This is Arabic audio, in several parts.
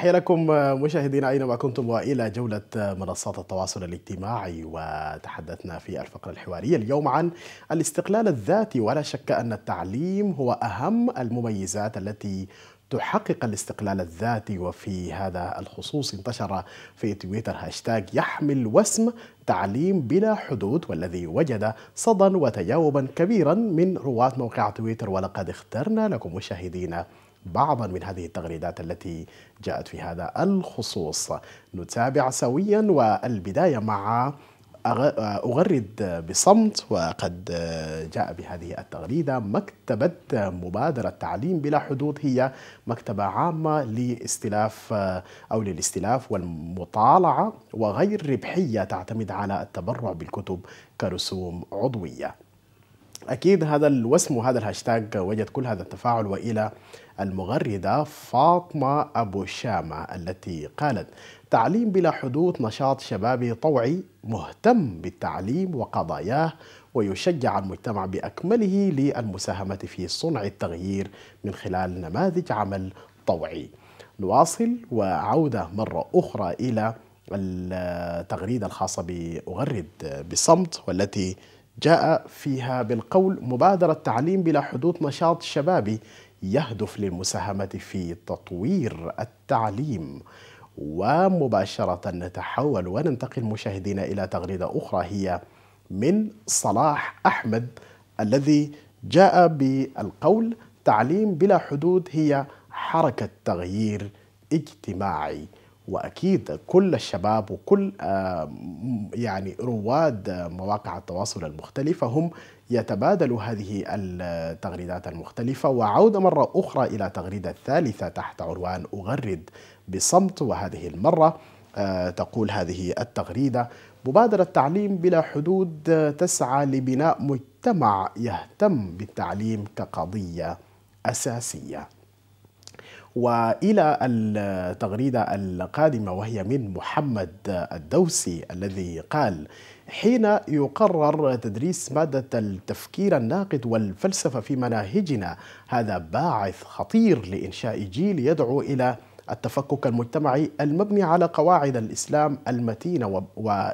تحية لكم مشاهدينا أينما كنتم وإلى جولة آه، منصات التواصل الاجتماعي وتحدثنا في الفقرة الحوارية اليوم عن الاستقلال الذاتي ولا شك أن التعليم هو أهم المميزات التي تحقق الاستقلال الذاتي وفي هذا الخصوص انتشر في تويتر هاشتاج يحمل وسم تعليم بلا حدود والذي وجد صدى وتجاوبا كبيرا من رواد موقع تويتر ولقد اخترنا لكم مشاهدينا بعضا من هذه التغريدات التي جاءت في هذا الخصوص نتابع سويا والبداية مع أغرد بصمت وقد جاء بهذه التغريدة مكتبة مبادرة تعليم بلا حدود هي مكتبة عامة لاستلاف أو للاستلاف والمطالعة وغير ربحية تعتمد على التبرع بالكتب كرسوم عضوية أكيد هذا الوسم وهذا الهاشتاج وجد كل هذا التفاعل وإلى المغردة فاطمة أبو شامة التي قالت تعليم بلا حدود نشاط شبابي طوعي مهتم بالتعليم وقضاياه ويشجع المجتمع بأكمله للمساهمة في صنع التغيير من خلال نماذج عمل طوعي نواصل وعودة مرة أخرى إلى التغريدة الخاصة بأغرد بصمت والتي جاء فيها بالقول مبادرة تعليم بلا حدود نشاط شبابي يهدف للمساهمة في تطوير التعليم ومباشرة نتحول وننتقل مشاهدينا إلى تغريدة أخرى هي من صلاح أحمد الذي جاء بالقول تعليم بلا حدود هي حركة تغيير اجتماعي واكيد كل الشباب وكل آه، يعني رواد آه، مواقع التواصل المختلفه هم يتبادلوا هذه التغريدات المختلفه وعوده مره اخرى الى تغريده ثالثه تحت عنوان اغرد بصمت وهذه المره آه، تقول هذه التغريده مبادره تعليم بلا حدود تسعى لبناء مجتمع يهتم بالتعليم كقضيه اساسيه والى التغريده القادمه وهي من محمد الدوسي الذي قال حين يقرر تدريس مادة التفكير الناقد والفلسفة في مناهجنا هذا باعث خطير لإنشاء جيل يدعو إلى التفكك المجتمعي المبني على قواعد الإسلام المتينة و... و...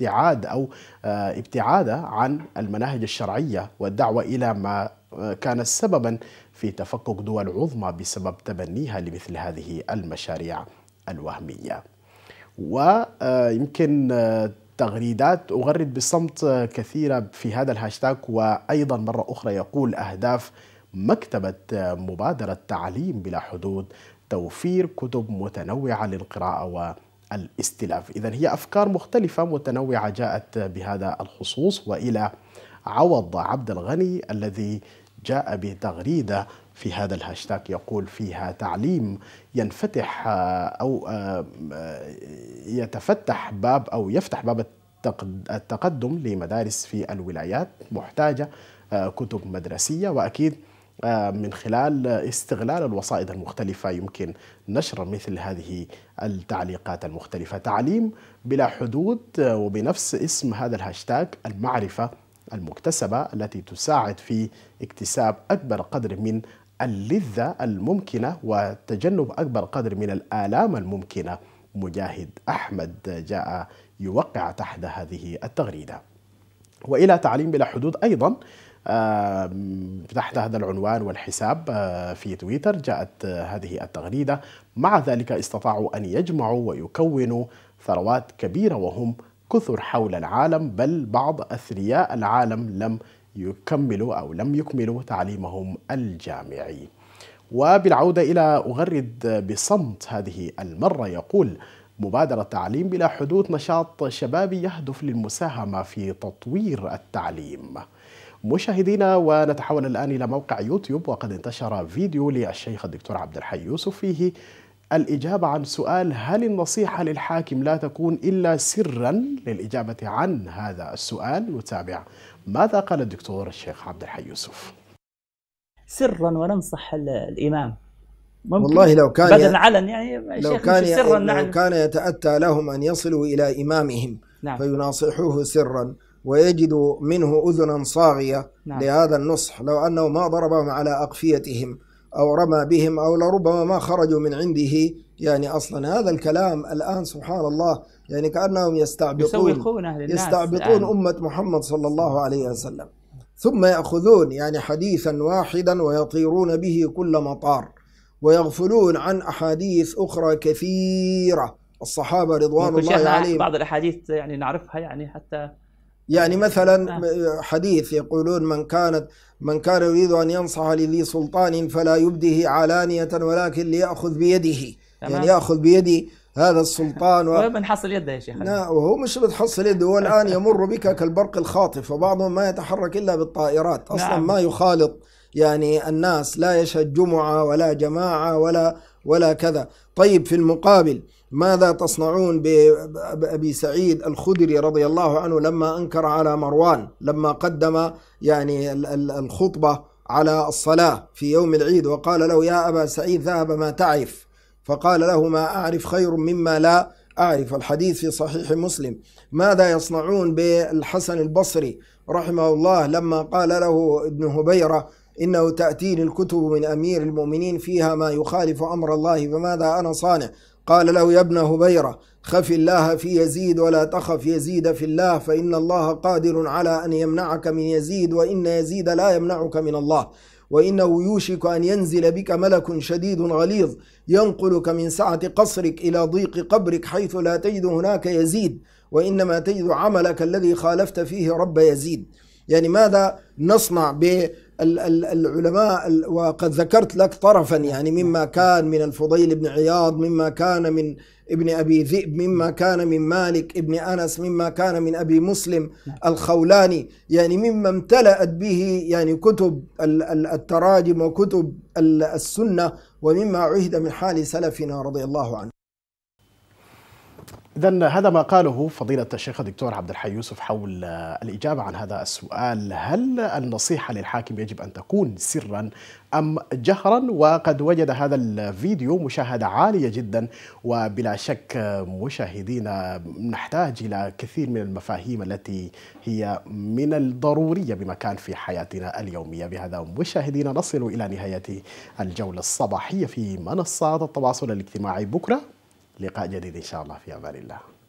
ابتعاد أو آه، ابتعاده عن المناهج الشرعية والدعوة إلى ما آه، كان سببا في تفكك دول عظمى بسبب تبنيها لمثل هذه المشاريع الوهمية ويمكن آه، تغريدات أغرد بصمت كثيرة في هذا الهاشتاج وأيضا مرة أخرى يقول أهداف مكتبة مبادرة تعليم بلا حدود توفير كتب متنوعة للقراءة و الاستلاف إذا هي أفكار مختلفة متنوعة جاءت بهذا الخصوص وإلى عوض عبد الغني الذي جاء بتغريدة في هذا الهاشتاج يقول فيها تعليم ينفتح أو يتفتح باب أو يفتح باب التقدم لمدارس في الولايات محتاجة آه، كتب مدرسية وأكيد آه، من خلال استغلال الوسائط المختلفة يمكن نشر مثل هذه التعليقات المختلفة تعليم بلا حدود آه، وبنفس اسم هذا الهاشتاج المعرفة المكتسبة التي تساعد في اكتساب أكبر قدر من اللذة الممكنة وتجنب أكبر قدر من الآلام الممكنة مجاهد أحمد جاء يوقع تحت هذه التغريدة وإلى تعليم بلا حدود أيضا تحت هذا العنوان والحساب آه، في تويتر جاءت آه، هذه التغريدة مع ذلك استطاعوا أن يجمعوا ويكونوا ثروات كبيرة وهم كثر حول العالم بل بعض أثرياء العالم لم يكملوا أو لم يكملوا تعليمهم الجامعي وبالعودة إلى أغرد بصمت هذه المرة يقول مبادرة تعليم بلا حدود نشاط شبابي يهدف للمساهمة في تطوير التعليم مشاهدينا ونتحول الآن إلى موقع يوتيوب وقد انتشر فيديو للشيخ الدكتور عبد الحي يوسف فيه الإجابة عن سؤال هل النصيحة للحاكم لا تكون إلا سرا للإجابة عن هذا السؤال نتابع ماذا قال الدكتور الشيخ عبد الحي يوسف سرا وننصح الإمام ممكن والله لو كان بدل علن يعني لو كان سرا لو نعم. كان يتأتى لهم أن يصلوا إلى إمامهم نعم. فيناصحوه سرا ويجد منه أذنا صاغية نعم. لهذا النصح لو أنه ما ضربهم على أقفيتهم أو رمى بهم أو لربما ما خرجوا من عنده يعني أصلا هذا الكلام الآن سبحان الله يعني كأنهم يستعبطون يستعبطون أمة محمد صلى الله عليه وسلم ثم يأخذون يعني حديثا واحدا ويطيرون به كل مطار ويغفلون عن أحاديث أخرى كثيرة الصحابة رضوان الله عليهم بعض الأحاديث يعني نعرفها يعني حتى يعني مثلا آه. حديث يقولون من كانت من كان يريد ان ينصح لذي سلطان فلا يبده علانيه ولكن ليأخذ بيده يعني تمام. يعني ياخذ بيدي هذا السلطان و... وين بنحصل يده يا شيخ؟ لا نعم، وهو مش بتحصل يده هو الان يمر بك كالبرق الخاطف وبعضهم ما يتحرك الا بالطائرات اصلا نعم. ما يخالط يعني الناس لا يشهد جمعه ولا جماعه ولا ولا كذا طيب في المقابل ماذا تصنعون بأبي سعيد الخدري رضي الله عنه لما أنكر على مروان لما قدم يعني الخطبة على الصلاة في يوم العيد وقال له يا أبا سعيد ذهب ما تعرف فقال له ما أعرف خير مما لا أعرف الحديث في صحيح مسلم ماذا يصنعون بالحسن البصري رحمه الله لما قال له ابن هبيرة إنه تأتيني الكتب من أمير المؤمنين فيها ما يخالف أمر الله فماذا أنا صانع قال له يا ابن هبيرة خف الله في يزيد ولا تخف يزيد في الله فإن الله قادر على أن يمنعك من يزيد وإن يزيد لا يمنعك من الله وإنه يوشك أن ينزل بك ملك شديد غليظ ينقلك من سعة قصرك إلى ضيق قبرك حيث لا تجد هناك يزيد وإنما تجد عملك الذي خالفت فيه رب يزيد يعني ماذا نصنع ب العلماء وقد ذكرت لك طرفا يعني مما كان من الفضيل بن عياض مما كان من ابن أبي ذئب مما كان من مالك ابن أنس مما كان من أبي مسلم الخولاني يعني مما امتلأت به يعني كتب التراجم وكتب السنة ومما عهد من حال سلفنا رضي الله عنه إذا هذا ما قاله فضيلة الشيخ الدكتور عبد الحي يوسف حول آه، الإجابة عن هذا السؤال هل النصيحة للحاكم يجب أن تكون سرا أم جهرا وقد وجد هذا الفيديو مشاهدة عالية جدا وبلا شك مشاهدينا آه، نحتاج إلى كثير من المفاهيم التي هي من الضرورية بمكان في حياتنا اليومية بهذا مشاهدينا نصل إلى نهاية الجولة الصباحية في منصات التواصل الاجتماعي بكرة لقاء جديد إن شاء الله في أمان الله